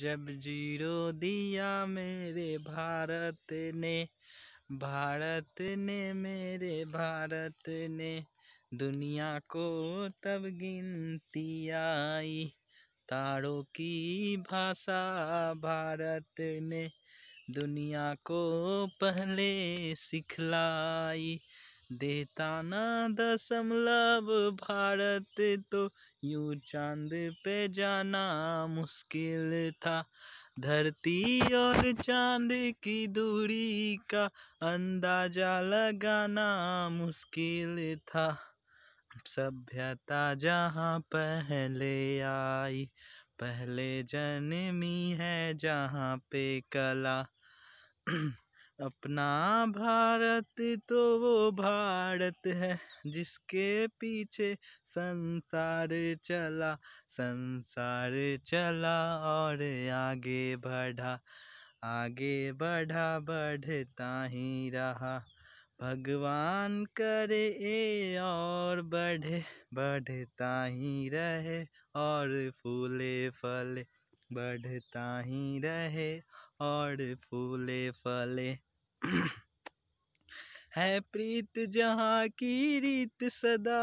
जब जीरो दिया मेरे भारत ने भारत ने मेरे भारत ने दुनिया को तब गिनती आई तारों की भाषा भारत ने दुनिया को पहले सिखलाई देता ना दशमलव भारत तो यू चांद पे जाना मुश्किल था धरती और चांद की दूरी का अंदाजा लगाना मुश्किल था सभ्यता जहाँ पहले आई पहले जन्मी है जहाँ पे कला अपना भारत तो वो भारत है जिसके पीछे संसार चला संसार चला और आगे बढ़ा आगे बढ़ा बढ़ता ही रहा भगवान करे ए और बढ़े बढ़ता ही रहे और फूले फले बढ़ता ही रहे और फूले फले है प्रीत जहाँ की रीत सदा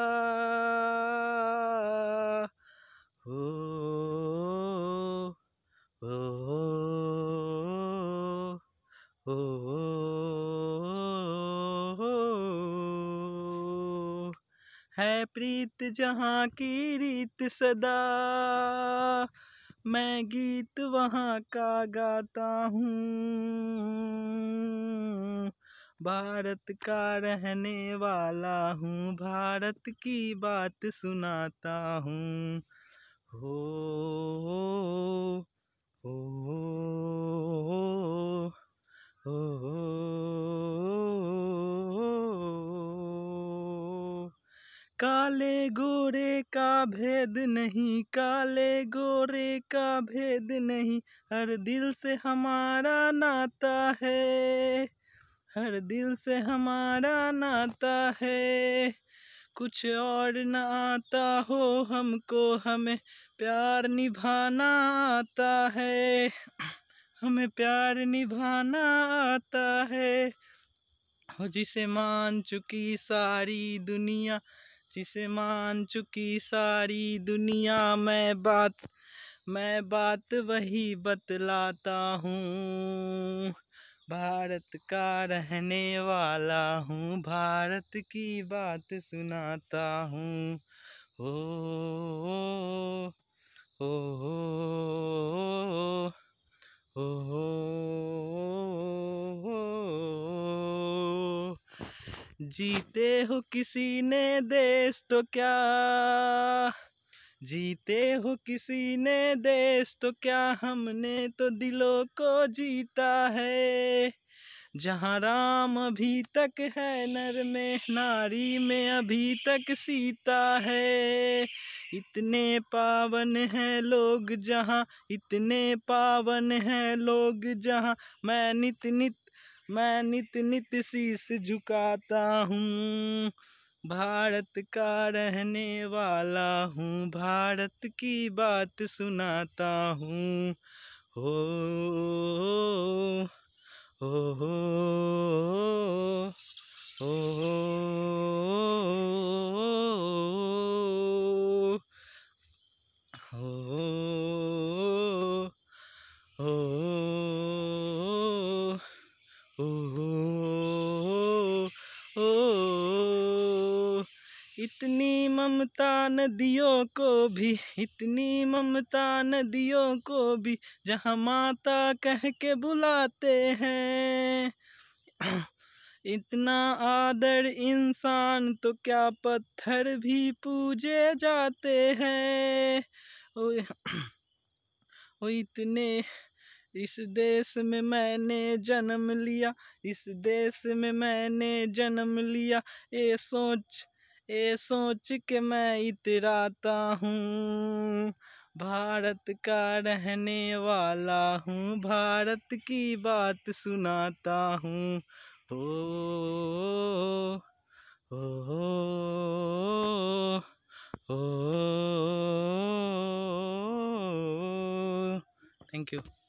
हो हो हो है प्रीत जहाँ की रीत सदा मैं गीत वहाँ का गाता हूँ भारत का रहने वाला हूँ भारत की बात सुनाता हूँ हो हो हो काले गोरे का भेद नहीं काले गोरे का भेद नहीं हर दिल से हमारा नाता है हर दिल से हमारा नाता है कुछ और न आता हो हमको हमें प्यार निभाना आता है हमें प्यार निभाना आता है हो जिसे मान चुकी सारी दुनिया जिसे मान चुकी सारी दुनिया मैं बात मैं बात वही बतलाता हूँ भारत का रहने वाला हूँ भारत की बात सुनाता हूँ हो ओ हो जीते हो किसी ने देश तो क्या जीते हो किसी ने देश तो क्या हमने तो दिलों को जीता है जहाँ राम अभी तक है नर में नारी में अभी तक सीता है इतने पावन हैं लोग जहाँ इतने पावन हैं लोग जहाँ मैं नित नित मैं नित नित शीस झुकाता हूँ भारत का रहने वाला हूँ भारत की बात सुनाता हूँ हो इतनी ममता नदियों को भी इतनी ममता नदियों को भी जहाँ माता कह के बुलाते हैं इतना आदर इंसान तो क्या पत्थर भी पूजे जाते हैं ओ इतने इस देश में मैंने जन्म लिया इस देश में मैंने जन्म लिया ये सोच ये सोच के मैं इतराता हूँ भारत का रहने वाला हूँ भारत की बात सुनाता हूँ हो हो थैंक यू